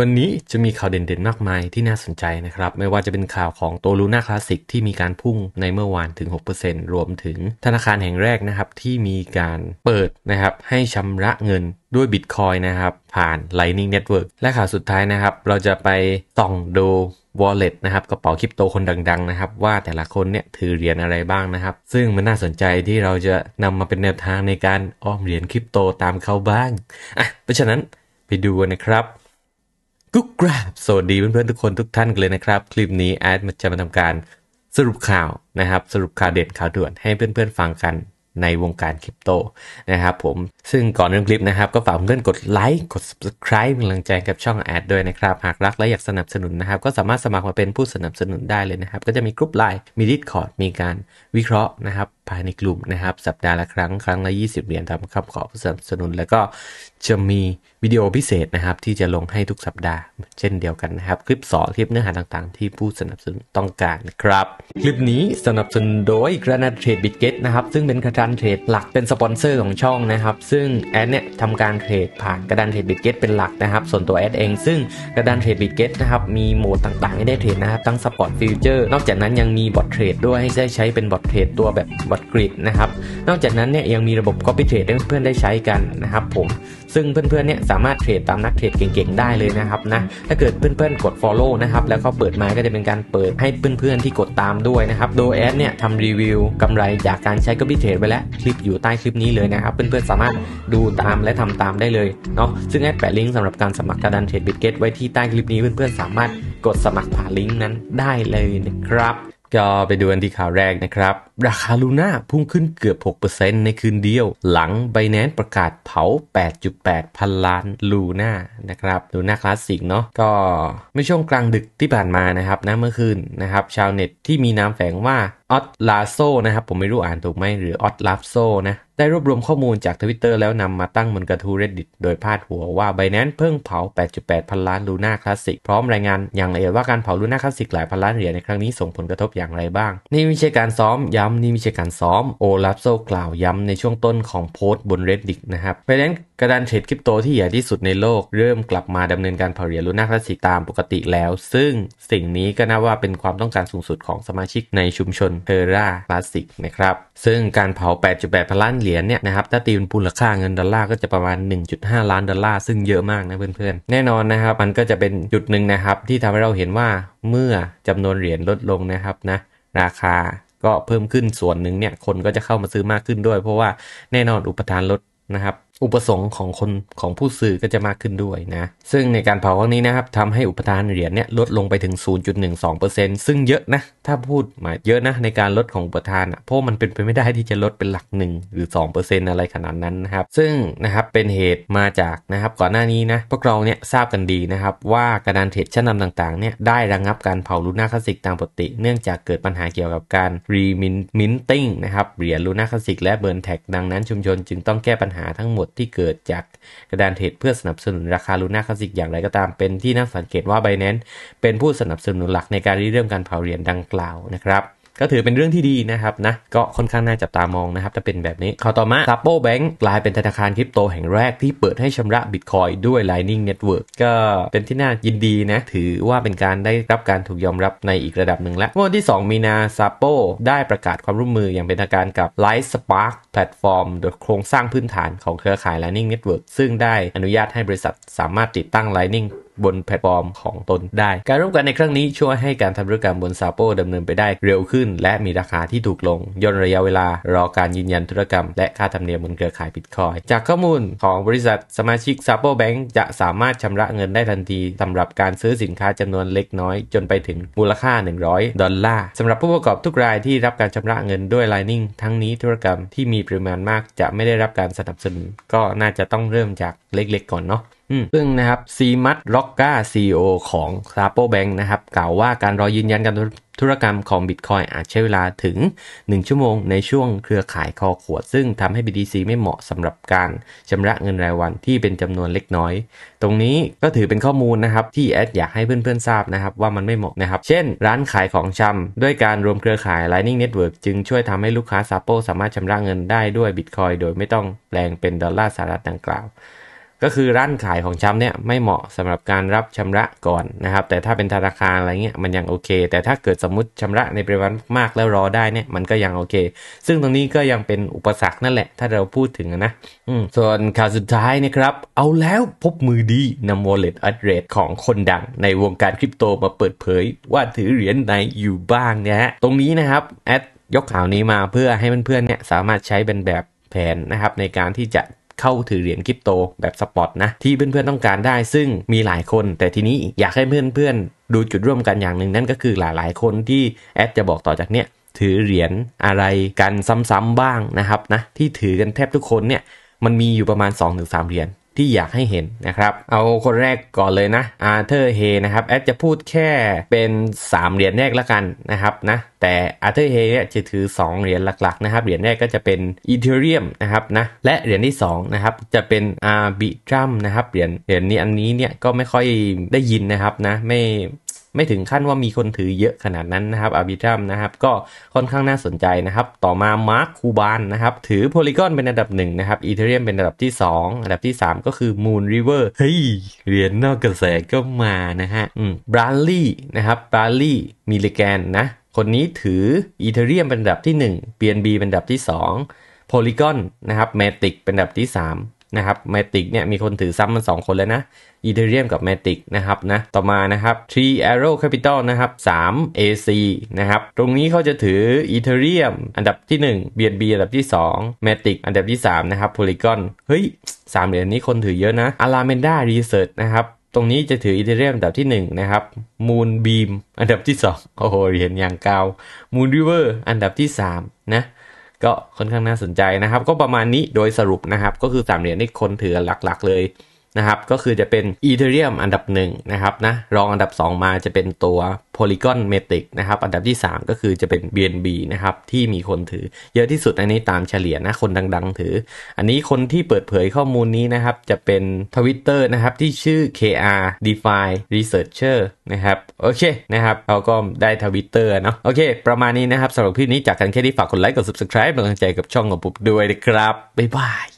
วันนี้จะมีข่าวเด่นๆมากมายที่น่าสนใจนะครับ ไม่ว่าจะเป็นข่าวของตัวลูน่าคลาสสิกที่มีการพุ่งในเมื่อวานถึง 6%รวมถึงธนาคารแห่งแรกนะครับ ที่มีการเปิดนะครับให้ชำระเงินด้วยบิตคอยนะครับ ผ่าน Lightning Network และข่าวสุดท้ายนะครับ เราจะไปต่องดู Wallet นะครับ กระเป๋าคริปโตคนดังๆนะครับ ว่าแต่ละคนเนี่ยถือเหรียญอะไรบ้างนะครับซึ่งมันน่าสนใจที่เราจะนำมาเป็นแนวทางในการอ้อมเหรียญคริปโตตามเขาบ้างอ่ะเพราะฉะนั้นไปดูนะครับทุกกราบสวัสดีเพื่อนๆทุกคนทุกท่านกันเลยนะครับ คลิปนี้แอดมันจะมาทำการสรุปข่าวนะครับ สรุปข่าวเด่นข่าวด่วนให้เพื่อนๆ ฟังกันในวงการคริปโตนะครับผมซึ่งก่อนเริ่มคลิปนะครับก็ฝากเพื่อนกดไลค์กด subscribe เป็นกำลังใจกับช่องแอดด้วยนะครับ หากรักและอยากสนับสนุนนะครับ ก็สามารถสมัครมาเป็นผู้สนับสนุนได้เลยนะครับ ก็จะมีกรุ๊ปไลน์มีดิสคอร์ดมีการวิเคราะห์นะครับภายในกลุ่มนะครับ สัปดาห์ละครั้งครั้ง ละ 20 เหรียญตามคำขอสนับสนุนแล้วก็จะมีวิดีโอพิเศษนะครับ ที่จะลงให้ทุกสัปดาห์เช่นเดียวกันนะครับ คลิปสอนคลิปเนื้อหาต่างๆ ที่ผู้สนับสนุนต้องการนะครับ คลิปนี้สนับสนุนโดยกระนาดเทรดบิตเกตนะครับ ซึ่งเป็นกระดานเทรดหลักเป็นสปอนเซอร์ของช่องนะครับซึ่งแอดเนี่ยทำการเทรดผ่านกระดานเทรดบิตเกตเป็นหลักนะครับส่วนตัวแอดเองซึ่งกระดานเทรดบิตเกตนะครับมีโหมดต่างๆให้ได้เทรดนะครับทั้งสปอร์ตฟิวเจอร์นอกจากนั้นยังมีบอทเทรดด้วยให้ได้ใช้เป็นบอทเทรดตัวแบบอดกริดนะครับนอกจากนั้นเนี่ยยังมีระบบ Copy Trade ให้เพื่อนๆได้ใช้กันนะครับ ผมซึ่งเพื่อนๆเนี่ยสามารถเทรดตามนักเทรดเก่ง ๆ ได้เลยนะครับนะถ้าเกิดเพื่อนๆกด Follow นะครับแล้วเขาเปิดมาก็จะเป็นการเปิดให้เพื่อนๆที่กดตามด้วยนะครับโดยแอดเนี่ยทำรีวิวกำไรจากการใช้ Copy Trade ไว้แล้วคลิปอยู่ใต้คลิปนี้เลยนะครับ เพื่อนๆสามารถดูตามและทำตามได้เลยเนาะซึ่งแอดแปะลิงก์สำหรับการสมัครการดันเทรดบิตเกตไว้ที่ใต้คลิปนี้เพื่อนๆสามารถกดสมัครผ่านลิงก์นั้นได้เลยนะครับก็ไปดูอันที่ข่าวแรกนะครับ ราคาลูน่าพุ่งขึ้นเกือบ6%ในคืนเดียว หลังไบแนนประกาศเผา 8.8 พันล้านลูน่านะครับลูน่าคลาสสิกเนาะก็ไม่ช่วงกลางดึกที่ผ่านมานะครับนะเมื่อคืนนะครับ ชาวเน็ตที่มีนามแฝงว่า ออตลาโซนะครับ ผมไม่รู้อ่านถูกไหมหรือออตลาโซนะได้รวบรวมข้อมูลจากทวิตเตอร์แล้วนำมาตั้งบนกระทู้ reddit โดยพาดหัวว่าไบแนนเพิ่งเผา 8.8 พันล้านลูน่าคลาสสิกพร้อมรายงานอย่างละเอียดว่าการเผาลูน่าคลาสสิกหลายพันล้านเหรียญในครั้งนี้ส่งผลกระทบอย่างไรบ้าง นี่ไม่ใช่การซ้อมย้ำ นี่ไม่ใช่การซ้อม โอลาฟโซกล่าวย้ำในช่วงต้นของโพสต์บน reddit นะครับไบแนนกระดานเทรดคริปโตที่ใหญ่ที่สุดในโลก เริ่มกลับมาดำเนินการเผาเหรียญลูน่าคลาสสิกตามปกติแล้ว ซึ่งสิ่งนี้ก็นับว่าเป็นความต้องการสูงสุดของสมาชิกในชุมชนเทราคลาสสิกนะครับ ซึ่งการเผา 8.8พันล้านเหรียญเนี่ยนะครับ ถ้าตีเป็นมูลค่าเงินดอลลาร์ก็จะประมาณ 1.5 ล้านดอลลาร์ ซึ่งเยอะมากนะเพื่อนๆ แน่นอนนะครับ มันก็จะเป็นจุดหนึ่งนะครับ ที่ทำให้เราเห็นว่าเมื่อจำนวนเหรียญลดลงนะครับนะ ราคาก็เพิ่มขึ้นส่วนหนึ่งเนี่ย คนก็จะเข้ามาซื้อมากขึ้นด้วย เพราะว่าแน่นอนอุปทานลดนะครับอุปสงค์ของคนของผู้สื่อก็จะมากขึ้นด้วยนะซึ่งในการเผาครั้งนี้นะครับทำให้อุปทานเหรียญเนี่ยลดลงไปถึง 0.12%ซึ่งเยอะนะ ถ้าพูดมาเยอะนะในการลดของอุปทานอะ่ะเพราะมันเป็นไปไม่ได้ที่จะลดเป็นหลัก 1 หรือ 2%อะไรขนาดนั้นนะครับซึ่งนะครับเป็นเหตุมาจากนะครับก่อนหน้านี้นะพวกเราเนี่ยทราบกันดีนะครับว่ากระดานเทรดชั้นนำต่างๆเนี่ยได้ระงงับการเผาลูน่าคลาสสิกตามปกติ เนื่องจากเกิดปัญหาเกี่ยวกับการรีมินติ้งนะครับเหรียญลูน่าคลาสสิกและเบิร์นแท็กดังนั้นชุมชนจึงต้องแก้ปัญหาทั้งหมดดที่เกิดจากกระดานเทรดเพื่อสนับสนุนราคาลูน่าคลาสสิกอย่างไรก็ตามเป็นที่น่าสังเกตว่าไบแนนเป็นผู้สนับสนุนหลักในการริเริ่มการเผาเหรียญดังกล่าวนะครับก็ถือเป็นเรื่องที่ดีนะครับนะ ก็ค่อนข้างน่าจับตามองนะครับ จะเป็นแบบนี้ข่าวต่อมาซัปโปแบงก์กลายเป็นธนาคารคริปโตแห่งแรกที่เปิดให้ชำระบิตคอยด้วย Lightning Network ก็เป็นที่น่ายินดีนะ ถือว่าเป็นการได้รับการถูกยอมรับในอีกระดับหนึ่งแล้ววันที่ 2 มีนาซัปโปได้ประกาศความร่วมมืออย่างเป็นทางการกับ Light Spark แพลตฟอร์มโดยโครงสร้างพื้นฐานของเครือข่าย Lightning Network ซึ่งได้อนุญาตให้บริษัทสามารถติดตั้ง Lightning บนแพลตฟอร์มของตนได้ การร่วมกันในครั้งนี้ช่วยให้การทำธุรกรรมบนซาโปดำเนินไปได้เร็วขึ้นและมีราคาที่ถูกลงย่นระยะเวลารอการยืนยันธุรกรรมและค่าธรรมเนียมบนเครือข่ายบิตคอยจากข้อมูลของบริษัทสมาชิกซาโปแบงก์จะสามารถชำระเงินได้ทันทีสำหรับการซื้อสินค้าจำนวนเล็กน้อยจนไปถึงมูลค่า100ดอลลาร์สำหรับผู้ประกอบทุกรายที่รับการชำระเงินด้วย Lightning ทั้งนี้ธุรกรรมที่มีปริมาณมาก จะไม่ได้รับการสนับสนุนก็น่าจะต้องเริ่มจากเล็กๆก่อนเนาะซึ่งนะครับซีมัตล็อกกาซีโอของซาโปแบงนะครับ กล่าวว่าการรอยืนยันการธุรกรรมของบิตคอยอาจใช้เวลาถึง 1 ชั่วโมงในช่วงเครือข่ายคอขวด ซึ่งทำให้ BTC ไม่เหมาะสำหรับการชำระเงินรายวันที่เป็นจำนวนเล็กน้อย ตรงนี้ก็ถือเป็นข้อมูลนะครับที่แอดอยากให้เพื่อนๆทราบนะครับว่ามันไม่เหมาะนะครับ เช่นร้านขายของชำด้วยการรวมเครือข่าย Lightning Network จึงช่วยทำให้ลูกค้าซาโปสามารถชำระเงินได้ด้วยบิตคอยโดยไม่ต้องแปลงเป็นดอลลาร์สหรัฐดังกล่าวก็คือร้านขายของชำเนี่ย ไม่เหมาะสำหรับการรับชำระก่อนนะครับ แต่ถ้าเป็นธนาคารอะไรเงี้ยมันยังโอเค แต่ถ้าเกิดสมมติชำระในปริมาณมากแล้วรอได้เนี่ยมันก็ยังโอเค ซึ่งตรงนี้ก็ยังเป็นอุปสรรคนั่นแหละ ถ้าเราพูดถึงนะอืม ส่วนข่าวสุดท้ายนะครับ เอาแล้วพบมือดีนำ wallet address ของคนดัง ในวงการคริปโตมาเปิดเผย ว่าถือเหรียญไหนอยู่บ้างนะฮะตรงนี้นะครับแอดยกข่าวนี้มาเพื่อให้เพื่อนๆเนี่ย สามารถใช้เป็นแบบแผนนะครับ ในการที่จะเข้าถือเหรียญคริปโตแบบสปอตนะ ที่เพื่อนๆ ต้องการได้ซึ่งมีหลายคน แต่ทีนี้อยากให้เพื่อนๆ ดูจุดร่วมกันอย่างหนึ่งนั่นก็คือหลายๆ คนที่แอดจะบอกต่อจากเนี้ยถือเหรียญอะไรกันซ้ำๆบ้างนะครับนะ ที่ถือกันแทบทุกคนเนี่ย มันมีอยู่ประมาณ 2-3เหรียญที่อยากให้เห็นนะครับ เอาคนแรกก่อนเลยนะ อาร์เธอร์เฮนะครับ แอดจะพูดแค่เป็น 3 เหรียญแรกละกันนะครับนะ แต่อาร์เธอร์เฮเนี่ยจะถือ 2 เหรียญหลักๆนะครับ เหรียญแรกก็จะเป็นอีเทเรียมนะครับนะ และเหรียญที่2นะครับจะเป็นอาร์บิทรัมนะครับ เหรียญเหรียญนี้อันนี้เนี่ยก็ไม่ค่อยได้ยินนะครับนะไม่ไม่ถึงขั้นว่ามีคนถือเยอะขนาดนั้นนะครับอาร์บิทรัมนะครับก็ค่อนข้างน่าสนใจนะครับ ต่อมามาร์คคูบานนะครับถือโพลีกอนเป็นอันดับหนึ่งนะครับอีเทเรียมเป็นอันดับที่ 2 อันดับที่ 3 ก็คือมูนริเวอร์เฮ้ยเหรียญนอกกระแสก็มานะฮะอืมบรัลลี่นะครับบรัลลี่มิลิแกนนะคนนี้ถืออีเทเรียมเป็นอันดับที่1 BNB เป็นอันดับที่2 p o l y g o n นะครับ Matic เป็นอันดับที่3นะครับแมติกเนี่ยมีคนถือซ้ำมัน 2 คนแล้วนะอีเทเรียมกับแมติกนะครับนะต่อมานะครับ Tree Arrow Capital นะครับ 3 AC นะครับตรงนี้เขาจะถืออีเทเรียมอันดับที่ 1 BNB อันดับที่ 2 m a t i c อันดับที่ 3 นะครับ Polygon เฮ้ยสามเหรียญนี้คนถือเยอะนะ Alameda Research นะครับตรงนี้จะถืออีเทเรียมอันดับที่1นะครับมูนบีมอันดับที่ 2 โอ้โหเหรียญอย่างเกามูนริเวอร์อันดับที่ 3 นะก็ค่อนข้างน่าสนใจนะครับ ก็ประมาณนี้โดยสรุปนะครับ ก็คือสามเหรียญที่คนถือหลักๆเลยนะครับก็คือจะเป็น Ethereum อันดับ1นะครับนะรองอันดับ 2 มาจะเป็นตัว Polygon m ม t i c นะครับอันดับที่ 3 ก็คือจะเป็น BNB นะครับที่มีคนถือเยอะที่สุดอันนี้ตามเฉลี่ยนะคนดังๆ ถือ อันนี้คนที่เปิดเผยข้อมูลนี้นะครับจะเป็น Twitter นะครับที่ชื่อ KR DeFi Researcher นะครับโอเคนะครับเราก็ได้ทวิตเตอร์เนาะโอเคประมาณนี้นะครับสำหรับคลิปนี้จากกันแค่ที่ฝากกดไลค์กด subscribe เป็นกำลังใจกับช่องของผมด้วยนะครับบ๊ายบาย